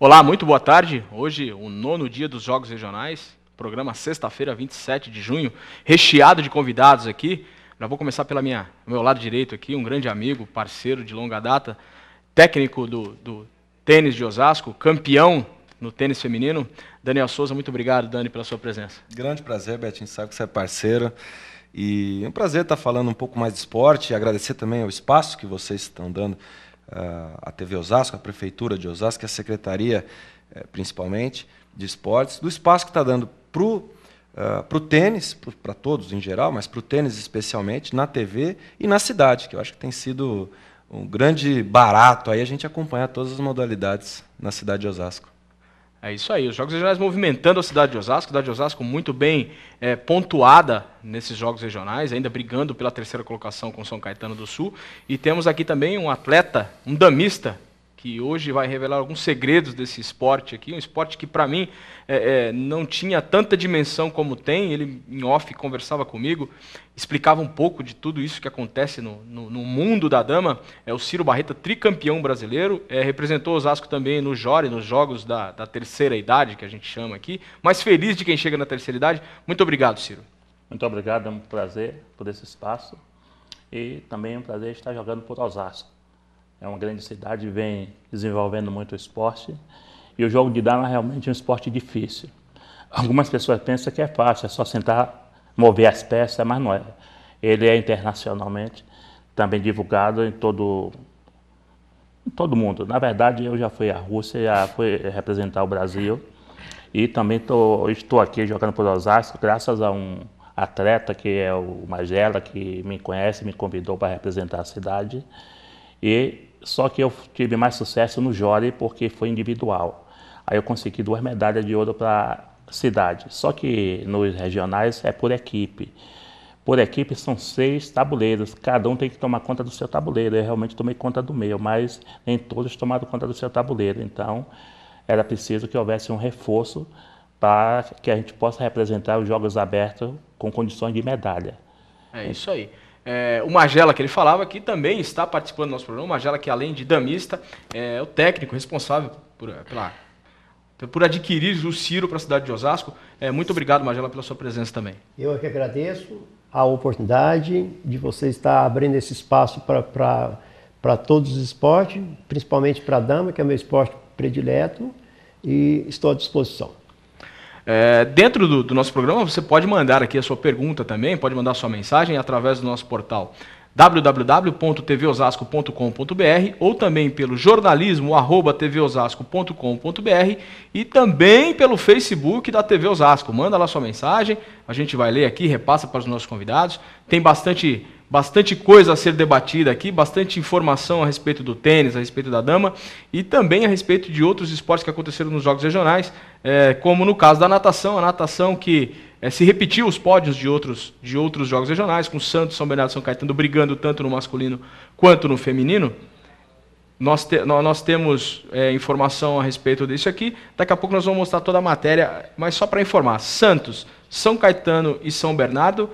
Olá, muito boa tarde. Hoje, o nono dia dos Jogos Regionais, programa sexta-feira, 27 de junho, recheado de convidados aqui. Já vou começar pelo meu lado direito aqui, um grande amigo, parceiro de longa data, técnico do, do tênis de Osasco, campeão no tênis feminino, Daniel Souza. Muito obrigado, Dani, pela sua presença. Grande prazer, Betinho. Sabe que você é parceiro. E é um prazer estar falando um pouco mais de esporte e agradecer também o espaço que vocês estão dando a TV Osasco, a Prefeitura de Osasco, a Secretaria, eh, principalmente, de Esportes, do espaço que está dando para o Uh, ah, para o tênis, para todos em geral, mas para o tênis especialmente, na TV e na cidade, que eu acho que tem sido um grande barato aí a gente acompanhar todas as modalidades na cidade de Osasco. É isso aí, os Jogos Regionais movimentando a cidade de Osasco, a cidade de Osasco muito bem é, pontuada nesses Jogos Regionais, ainda brigando pela terceira colocação com São Caetano do Sul. E temos aqui também um atleta, um damista, que hoje vai revelar alguns segredos desse esporte aqui, um esporte que para mim é, é, não tinha tanta dimensão como tem. Ele em off conversava comigo, explicava um pouco de tudo isso que acontece no, no, no mundo da dama. É o Ciro Barreta, tricampeão brasileiro, é, representou Osasco também no Jore, nos jogos da, da terceira idade que a gente chama aqui. Mas feliz de quem chega na terceira idade. Muito obrigado, Ciro. Muito obrigado, é um prazer por esse espaço e também é um prazer estar jogando por Osasco é uma grande cidade, vem desenvolvendo muito o esporte. E o jogo de dama é realmente é um esporte difícil. Algumas pessoas pensam que é fácil, é só sentar, mover as peças, mas não é. Ele é internacionalmente também divulgado em todo em todo mundo. Na verdade, eu já fui à Rússia, já fui representar o Brasil. E também tô, estou aqui jogando por Osasco, graças a um atleta que é o Magela, que me conhece, me convidou para representar a cidade. E só que eu tive mais sucesso no Jore porque foi individual. Aí eu consegui duas medalhas de ouro para a cidade. Só que nos regionais é por equipe. Por equipe são seis tabuleiros, cada um tem que tomar conta do seu tabuleiro. Eu realmente tomei conta do meu, mas nem todos tomaram conta do seu tabuleiro. Então era preciso que houvesse um reforço para que a gente possa representar os Jogos Abertos com condições de medalha. É isso aí. É, o Magela, que ele falava, que também está participando do nosso programa. O Magela, que é além de damista, é, é o técnico responsável por, é, pela, por adquirir o Ciro para a cidade de Osasco. É, muito obrigado, Magela, pela sua presença também. Eu que agradeço a oportunidade de você estar abrindo esse espaço para todos os esportes, principalmente para a dama, que é meu esporte predileto, e estou à disposição. É, dentro do, do, nosso programa, você pode mandar aqui a sua pergunta também, pode mandar a sua mensagem através do nosso portal www.tvosasco.com.br ou também pelo jornalismo e também pelo Facebook da TV Osasco. Manda lá sua mensagem, a gente vai ler aqui, repassa para os nossos convidados. Tem bastante bastante coisa a ser debatida aqui, bastante informação a respeito do tênis, a respeito da dama e também a respeito de outros esportes que aconteceram nos jogos regionais é, como no caso da natação, a natação que é, se repetiu os pódios de outros, de outros jogos regionais, com Santos, São Bernardo e São Caetano brigando tanto no masculino quanto no feminino. Nós, te, nós temos é, informação a respeito disso aqui. Daqui a pouco nós vamos mostrar toda a matéria, mas só para informar: Santos, São Caetano e São Bernardo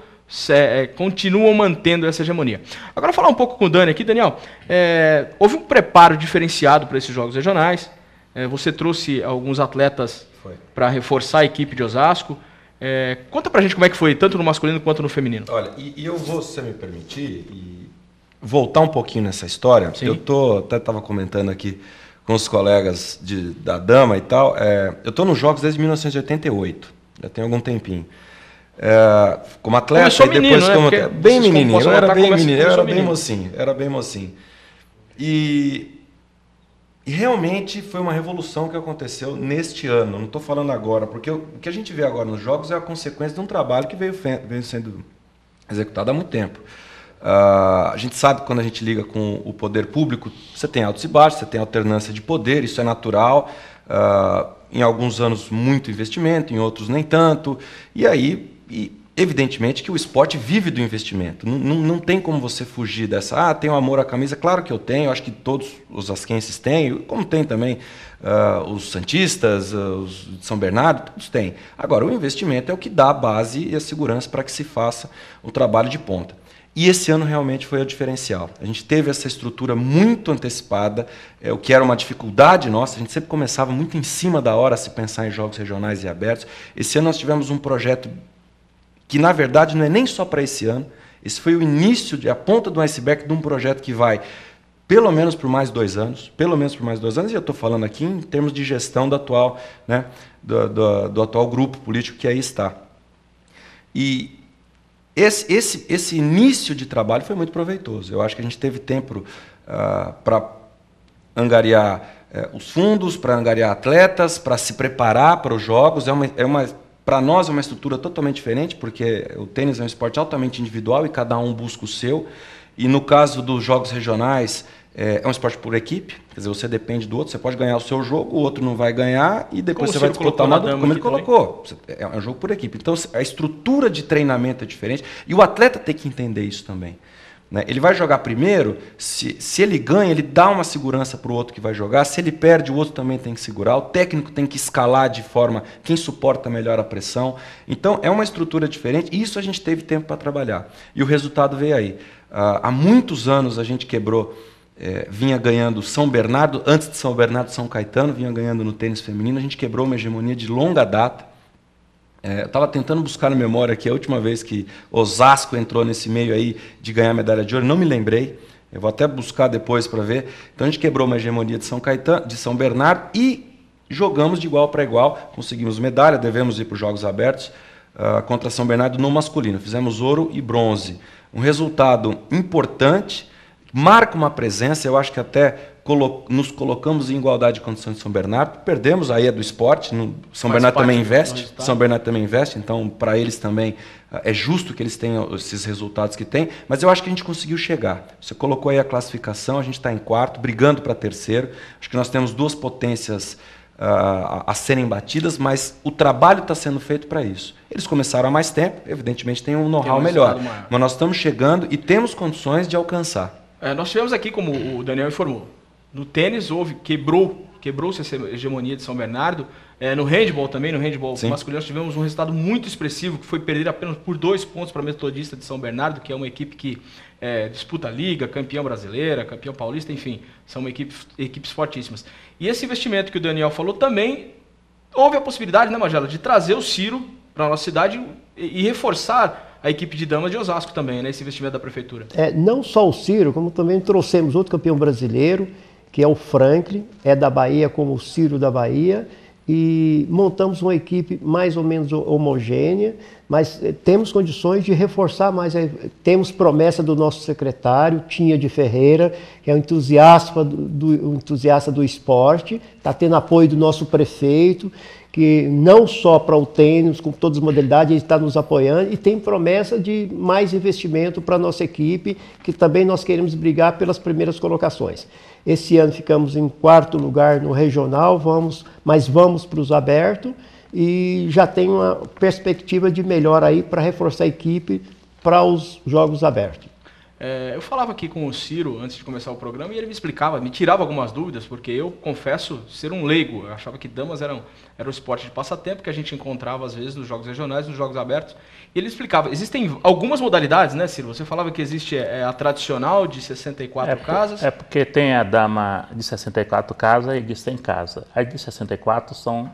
é, continuam mantendo essa hegemonia. Agora, falar um pouco com o Dani aqui. Daniel, é, houve um preparo diferenciado para esses jogos regionais. É, você trouxe alguns atletas para reforçar a equipe de Osasco. É, conta pra gente como é que foi, tanto no masculino quanto no feminino. Olha, e, e eu vou, se você me permitir, e voltar um pouquinho nessa história. Sim. Eu tô, até estava comentando aqui com os colegas de, da Dama e tal. É, eu estou nos Jogos desde 1988, já tem algum tempinho. É, como atleta Começou e depois menino, né? como né? bem menininho, eu é era bem menino, eu era bem mocinho, era bem mocinho. E e realmente foi uma revolução que aconteceu neste ano. Não estou falando agora, porque o que a gente vê agora nos jogos é a consequência de um trabalho que veio, veio sendo executado há muito tempo. Uh, a gente sabe que quando a gente liga com o poder público, você tem altos e baixos, você tem alternância de poder, isso é natural. Uh, em alguns anos, muito investimento, em outros, nem tanto. E aí, e Evidentemente que o esporte vive do investimento. Não, não, não tem como você fugir dessa. Ah, tenho amor à camisa. Claro que eu tenho. Acho que todos os asquenses têm. Como tem também uh, os Santistas, uh, os de São Bernardo, todos têm. Agora, o investimento é o que dá a base e a segurança para que se faça o trabalho de ponta. E esse ano realmente foi o diferencial. A gente teve essa estrutura muito antecipada, é, o que era uma dificuldade nossa. A gente sempre começava muito em cima da hora se pensar em jogos regionais e abertos. Esse ano nós tivemos um projeto que na verdade não é nem só para esse ano. Esse foi o início, de, a ponta do iceberg de um projeto que vai pelo menos por mais dois anos, pelo menos por mais dois anos, e eu estou falando aqui em termos de gestão do atual, né, do, do, do atual grupo político que aí está. E esse, esse, esse início de trabalho foi muito proveitoso. Eu acho que a gente teve tempo uh, ah, para angariar uh, os fundos, para angariar atletas, para se preparar para os jogos. É uma, é uma para nós é uma estrutura totalmente diferente, porque o tênis é um esporte altamente individual e cada um busca o seu. E no caso dos jogos regionais, é, é um esporte por equipe, quer dizer, você depende do outro, você pode ganhar o seu jogo, o outro não vai ganhar e depois como você vai disputar uma como ele colocou. Também. É um jogo por equipe. Então a estrutura de treinamento é diferente e o atleta tem que entender isso também. Né? Ele vai jogar primeiro, se, se ele ganha, ele dá uma segurança para o outro que vai jogar, se ele perde, o outro também tem que segurar, o técnico tem que escalar de forma quem suporta melhor a pressão. Então é uma estrutura diferente, e isso a gente teve tempo para trabalhar. E o resultado veio aí. Uh, há muitos anos a gente quebrou. É, vinha ganhando São Bernardo, antes de São Bernardo, São Caetano, vinha ganhando no tênis feminino. A gente quebrou uma hegemonia de longa data. É, eu estava tentando buscar na memória que a última vez que Osasco entrou nesse meio aí de ganhar medalha de ouro, não me lembrei. Eu vou até buscar depois para ver. Então a gente quebrou uma hegemonia de São Caetano, de São Bernardo e jogamos de igual para igual, conseguimos medalha, devemos ir para os Jogos Abertos uh, contra São Bernardo no masculino. Fizemos ouro e bronze. Um resultado importante, marca uma presença, eu acho que até nos colocamos em igualdade de condições de São Bernardo, perdemos, aí a é do esporte, no, São Faz Bernardo também investe, São Bernardo também investe, então para eles também é justo que eles tenham esses resultados que têm, mas eu acho que a gente conseguiu chegar. Você colocou aí a classificação, a gente está em quarto, brigando para terceiro, acho que nós temos duas potências ah, a, a serem batidas, mas o trabalho está sendo feito para isso. Eles começaram há mais tempo, evidentemente tem um know-how melhor, mas nós estamos chegando e temos condições de alcançar. É, nós tivemos aqui, como o Daniel informou, no tênis houve, quebrou, quebrou-se essa hegemonia de São Bernardo. É, no handball também, no handball Sim. masculino, nós tivemos um resultado muito expressivo, que foi perder apenas por dois pontos para a Metodista de São Bernardo, que é uma equipe que é, disputa a liga, campeão brasileira, campeão paulista, enfim, são equipes, equipes fortíssimas. E esse investimento que o Daniel falou também, houve a possibilidade, né, Magela, de trazer o Ciro para a nossa cidade e, e reforçar a equipe de damas de Osasco também, né? Esse investimento da prefeitura. É, não só o Ciro, como também trouxemos outro campeão brasileiro que é o Franklin, é da Bahia como o Ciro da Bahia, e montamos uma equipe mais ou menos homogênea, mas eh, temos condições de reforçar mais. Temos promessa do nosso secretário, Tinha de Ferreira, que é um entusiasta do, do, um entusiasta do esporte, está tendo apoio do nosso prefeito, que não só para o tênis, com todas as modalidades, ele está nos apoiando e tem promessa de mais investimento para a nossa equipe, que também nós queremos brigar pelas primeiras colocações. Esse ano ficamos em quarto lugar no regional, vamos, mas vamos para os abertos e já tem uma perspectiva de melhor aí para reforçar a equipe para os jogos abertos. É, eu falava aqui com o Ciro antes de começar o programa e ele me explicava, me tirava algumas dúvidas, porque eu confesso ser um leigo. Eu achava que damas eram, era um esporte de passatempo que a gente encontrava às vezes nos jogos regionais, nos jogos abertos. E ele explicava: existem algumas modalidades, né, Ciro? Você falava que existe é, a tradicional de 64 é casas. é porque tem a dama de 64 casas e de 100 casas. A de 64 são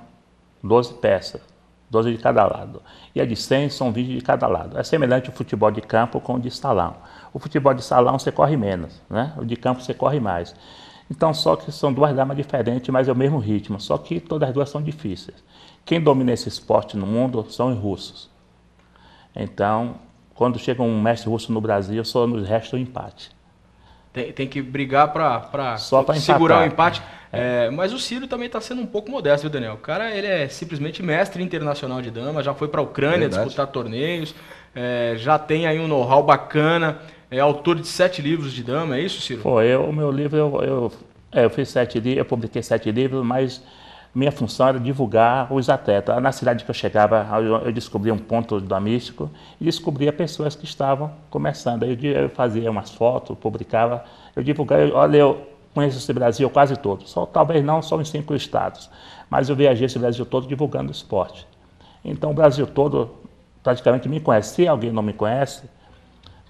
12 peças. 12 de cada lado. E a de 100 são 20 de cada lado. É semelhante o futebol de campo com o de salão. O futebol de salão você corre menos, né? O de campo você corre mais. Então, só que são duas armas diferentes, mas é o mesmo ritmo, só que todas as duas são difíceis. Quem domina esse esporte no mundo são os russos. Então, quando chega um mestre russo no Brasil, só nos resta o um empate. Tem, tem que brigar para segurar o empate. É. É, mas o Ciro também está sendo um pouco modesto, viu, Daniel? O cara ele é simplesmente mestre internacional de dama, já foi para a Ucrânia Verdade. disputar torneios, é, já tem aí um know-how bacana, é autor de sete livros de dama, é isso, Ciro? Foi, eu, o meu livro, eu, eu, é, eu fiz sete livros, eu publiquei sete livros, mas minha função era divulgar os atletas. Na cidade que eu chegava, eu descobria um ponto do Amístico e descobria pessoas que estavam começando. Eu fazia umas fotos, publicava, eu divulgava, olha, eu conheço esse Brasil quase todo, só, talvez não só em cinco estados, mas eu viajei esse Brasil todo divulgando esporte. Então o Brasil todo praticamente me conhece. Se alguém não me conhece,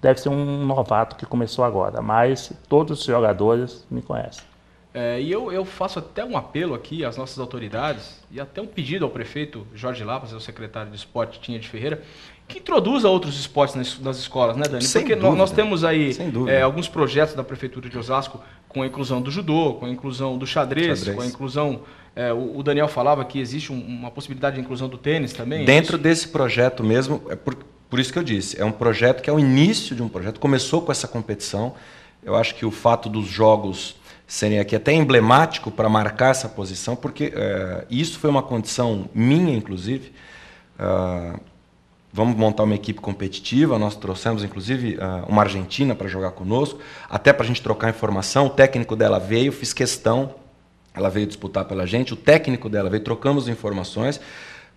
deve ser um novato que começou agora, mas todos os jogadores me conhecem. É, e eu, eu faço até um apelo aqui às nossas autoridades e até um pedido ao prefeito Jorge Lapas, é o secretário de esporte Tinha de Ferreira, que introduza outros esportes nas, nas escolas, né, Dani? Sem Porque dúvida, nós temos aí é, alguns projetos da Prefeitura de Osasco com a inclusão do judô, com a inclusão do xadrez, xadrez. com a inclusão. É, o, Daniel falava que existe uma possibilidade de inclusão do tênis também. É Dentro desse projeto mesmo, é por, por isso que eu disse, é um projeto que é o início de um projeto, começou com essa competição. Eu acho que o fato dos jogos seria aqui até emblemático para marcar essa posição, porque uh, isso foi uma condição minha, inclusive. Uh, vamos montar uma equipe competitiva. Nós trouxemos, inclusive, ah, uma argentina para jogar conosco, até para a gente trocar informação. O técnico dela veio, fiz questão, ela veio disputar pela gente. O técnico dela veio, trocamos informações.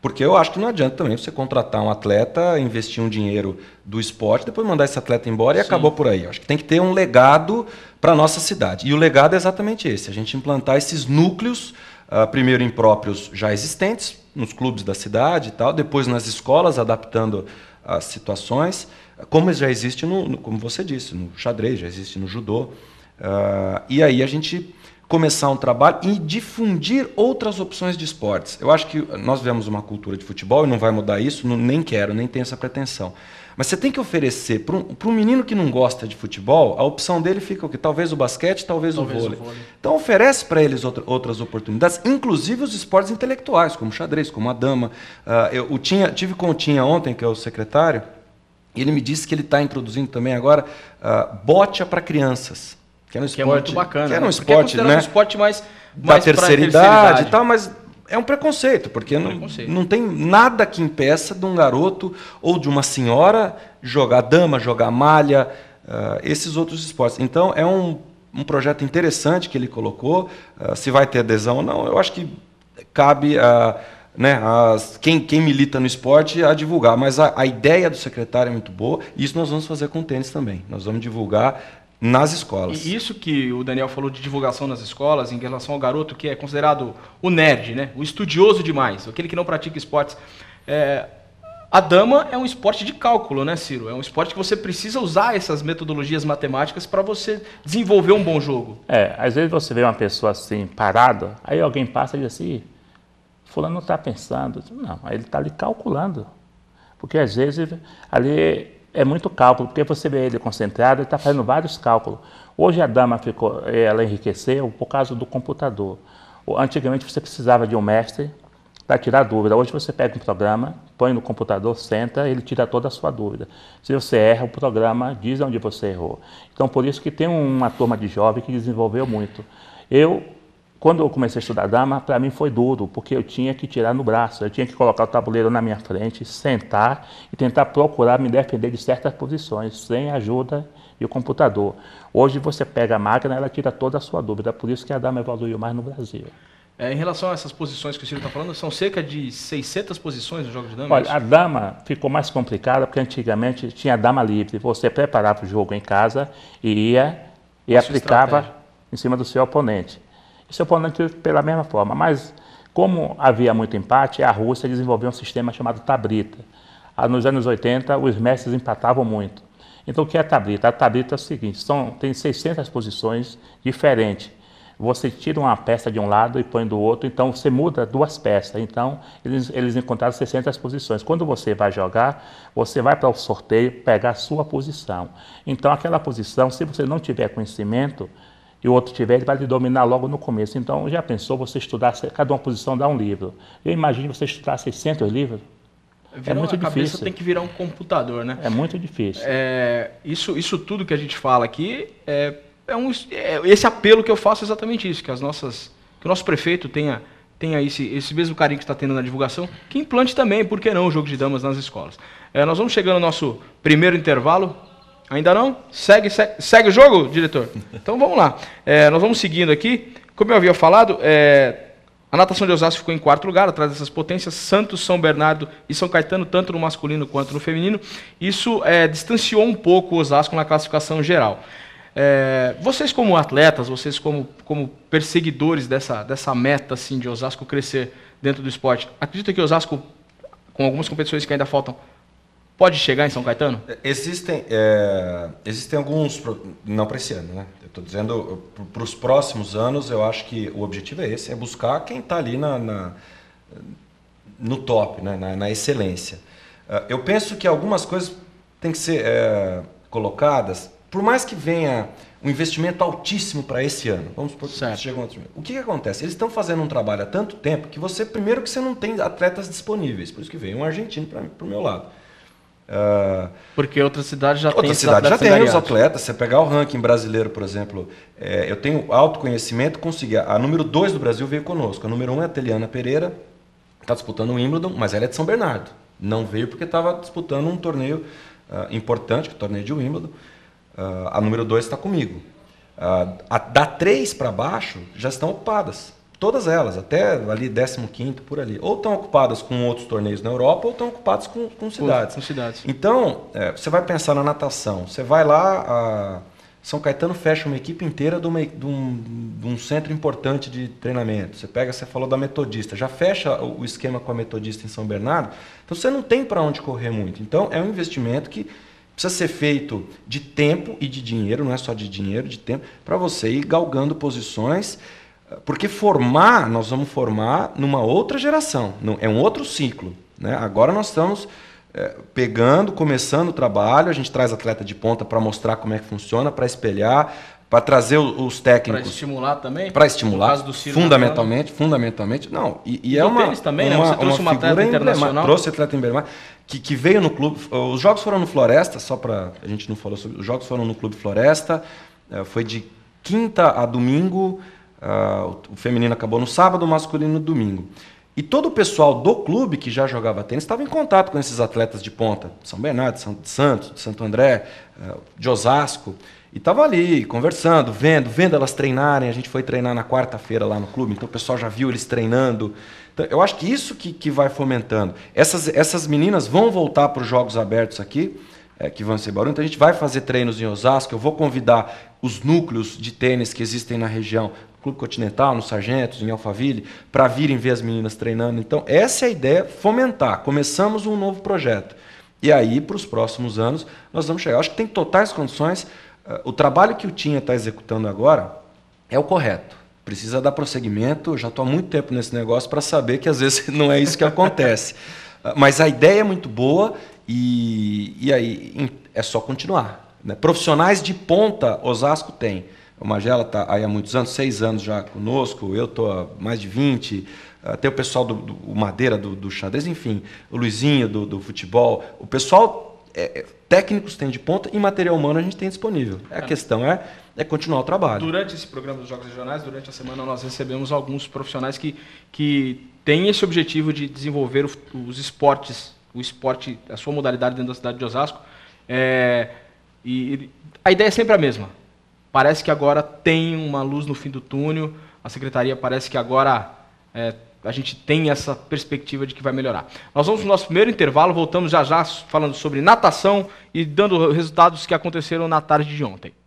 Porque eu acho que não adianta também você contratar um atleta, investir um dinheiro do esporte, depois mandar esse atleta embora e Sim. acabou por aí. Eu acho que tem que ter um legado para a nossa cidade. E o legado é exatamente esse: a gente implantar esses núcleos, uh, primeiro em próprios já existentes, nos clubes da cidade e tal, depois nas escolas, adaptando as situações, como já existe no, no como você disse, no xadrez, já existe no judô. Uh, e aí a gente começar um trabalho e difundir outras opções de esportes. Eu acho que nós vemos uma cultura de futebol e não vai mudar isso, não, nem quero, nem tenho essa pretensão. Mas você tem que oferecer para um, um menino que não gosta de futebol, a opção dele fica o quê? Talvez o basquete, talvez, talvez o, vôlei. o, vôlei. Então oferece para eles outra, outras oportunidades, inclusive os esportes intelectuais, como xadrez, como a dama. Uh, eu, eu tinha, tive com o Tinha ontem, que é o secretário, e ele me disse que ele está introduzindo também agora uh, ah, bote para crianças. Que é um é esporte. é muito bacana. Que é um né? É esporte, é né? um esporte mais. mais da terceira, idade, e tal, mas é um preconceito, porque não, preconceito. não tem nada que impeça de um garoto ou de uma senhora jogar dama, jogar malha, uh, esses outros esportes. Então, é um, um projeto interessante que ele colocou. Uh, se vai ter adesão ou não, eu acho que cabe a. Né, as, quem, quem, milita no esporte a divulgar, mas a, a, ideia do secretário é muito boa e isso nós vamos fazer com o tênis também. Nós vamos divulgar nas escolas. E isso que o Daniel falou de divulgação nas escolas, em relação ao garoto que é considerado o nerd, né? o estudioso demais, aquele que não pratica esportes. É... A dama é um esporte de cálculo, né, Ciro? É um esporte que você precisa usar essas metodologias matemáticas para você desenvolver um bom jogo. É, às vezes você vê uma pessoa assim, parada, aí alguém passa e diz assim, fulano não está pensando. Não, ele está ali calculando. Porque às vezes ali é muito cálculo, porque você vê ele concentrado, ele está fazendo vários cálculos. Hoje a dama ficou, eh, ela enriqueceu por causa do computador. Antigamente você precisava de um mestre para tirar dúvida. Hoje você pega um programa, põe no computador, senta, ele tira toda a sua dúvida. Se você erra, o programa diz onde você errou. Então por isso que tem uma turma de jovem que desenvolveu muito. Eu quando eu comecei a estudar dama, para mim foi duro, porque eu tinha que tirar no braço, eu tinha que colocar o tabuleiro na minha frente, sentar e tentar procurar me defender de certas posições, sem ajuda e o computador. Hoje você pega a máquina, ela tira toda a sua dúvida, por isso que a dama evoluiu mais no Brasil. É, em relação a essas posições que o Ciro está falando, são cerca de 600 posições no jogo de dama? É Olha, a dama ficou mais complicada porque antigamente tinha dama livre. Você preparava o jogo em casa e ia e aplicava estratégia. em cima do seu oponente o seu pela mesma forma. Mas, como havia muito empate, a Rússia desenvolveu um sistema chamado tabrita. Ah, nos anos 80, os mestres empatavam muito. Então, o que é a Tabrita A Tabrita é o seguinte: são, tem 600 posições diferentes. Você tira uma peça de um lado e põe do outro, então você muda duas peças. Então, eles, eles encontraram 600 posições. Quando você vai jogar, você vai para o sorteio pegar a sua posição. Então, aquela posição, se você não tiver conhecimento, e o outro tiver, ele vai lhe dominar logo no começo. Então, já pensou você estudar, cada uma posição dá um livro. Eu imagino você estudar 600 livros. Virou, é muito a difícil. cabeça tem que virar um computador, né? É muito difícil. É, isso, isso tudo que a gente fala aqui é, é um, é, esse apelo que eu faço é exatamente isso, que as nossas, que o nosso prefeito tenha tenha esse, esse mesmo carinho que está tendo na divulgação, que implante também, por que não, o jogo de damas nas escolas. É, nós vamos chegando no nosso primeiro intervalo. Ainda não? Segue, segue, segue o jogo, diretor? Então vamos lá. É, nós vamos seguindo aqui. Como eu havia falado, é, a natação de Osasco ficou em quarto lugar, atrás dessas potências, Santos, São Bernardo e São Caetano, tanto no masculino quanto no feminino. Isso é, distanciou um pouco o Osasco na classificação geral. É, vocês como atletas, vocês como, como perseguidores dessa, dessa meta assim, de Osasco crescer dentro do esporte, acredita que Osasco, com algumas competições que ainda faltam, pode chegar em São Caetano? É, existem, é, existem alguns, não para esse ano, né? estou dizendo para os próximos anos, eu acho que o objetivo é esse, é buscar quem está ali na, na, no top, né? na, na excelência. É, eu penso que algumas coisas têm que ser é, colocadas, por mais que venha um investimento altíssimo para esse ano. Vamos supor que chega um outro... O que, que acontece? Eles estão fazendo um trabalho há tanto tempo que você, primeiro que você não tem atletas disponíveis, por isso que veio um argentino para o meu lado. Ah, porque outra cidade já outra tem cidade já tem os atletas. Você pegar o ranking brasileiro, por exemplo, é, eu tenho alto conhecimento, consegui. A, número 2 do Brasil veio conosco. A número 1 um é a Teliana Pereira, está disputando o Wimbledon, mas ela é de São Bernardo. Não veio porque estava disputando um torneio uh, importante, que é o torneio de Wimbledon. Uh, a número 2 está comigo. A, da 3 para baixo já estão ocupadas todas elas, até ali 15 por ali, ou estão ocupadas com outros torneios na Europa ou estão ocupadas com, com cidades. Com cidades. Então, é, você vai pensar na natação, você vai lá, São Caetano fecha uma equipe inteira de, uma, de, um, de, um, centro importante de treinamento. Você pega, você falou da Metodista, já fecha o esquema com a Metodista em São Bernardo, então você não tem para onde correr muito. Então, é um investimento que precisa ser feito de tempo e de dinheiro, não é só de dinheiro, de tempo, para você ir galgando posições porque formar, nós vamos formar numa outra geração, é um outro ciclo. Né? Agora nós estamos é, pegando, começando o trabalho, a gente traz atleta de ponta para mostrar como é que funciona, para espelhar, para trazer os técnicos. Para estimular também? Para estimular. Né? fundamentalmente, fundamentalmente. Não, e, e é uma. também, né? uma, né? Você trouxe uma, uma atleta internacional. Trouxe atleta em que, que veio no clube. Os jogos foram no Floresta, só para. A gente não falou sobre. Os jogos foram no Clube Floresta, é, foi de quinta a domingo. Uh, o feminino acabou no sábado, o masculino no domingo. E todo o pessoal do clube que já jogava tênis estava em contato com esses atletas de ponta, São Bernardo, de Santos, de Santo André, ah, de Osasco, e estava ali conversando, vendo, vendo elas treinarem. A gente foi treinar na quarta-feira lá no clube, então o pessoal já viu eles treinando. Então, eu acho que isso que, que vai fomentando. Essas, essas meninas vão voltar para os Jogos Abertos aqui, é, que vão ser barulho. Então a gente vai fazer treinos em Osasco, eu vou convidar os núcleos de tênis que existem na região Clube Continental, nos Sargentos, em Alphaville, para virem ver as meninas treinando. Então, essa é a ideia, fomentar. Começamos um novo projeto. E aí, para os próximos anos, nós vamos chegar. Eu acho que tem totais condições. Ah, o trabalho que o Tinha está executando agora é o correto. Precisa dar prosseguimento. Eu já estou há muito tempo nesse negócio para saber que às vezes não é isso que acontece. Ah, mas a ideia é muito boa e, e aí é só continuar. Né? Profissionais de ponta, Osasco tem. O Magela está aí há muitos anos, seis anos já conosco, eu estou há mais de 20, até o pessoal do, do Madeira, do, do, xadrez, enfim, o Luizinho do, do futebol. O pessoal, é, é, técnicos tem de ponta e material humano a gente tem disponível. É. A é. questão é, é continuar o trabalho. Durante esse programa dos Jogos Regionais, durante a semana, nós recebemos alguns profissionais que, que têm esse objetivo de desenvolver os esportes, o esporte, a sua modalidade dentro da cidade de Osasco. É, e a ideia é sempre a mesma parece que agora tem uma luz no fim do túnel, a secretaria parece que agora é, a gente tem essa perspectiva de que vai melhorar. Nós vamos para o nosso primeiro intervalo, voltamos já já falando sobre natação e dando resultados que aconteceram na tarde de ontem.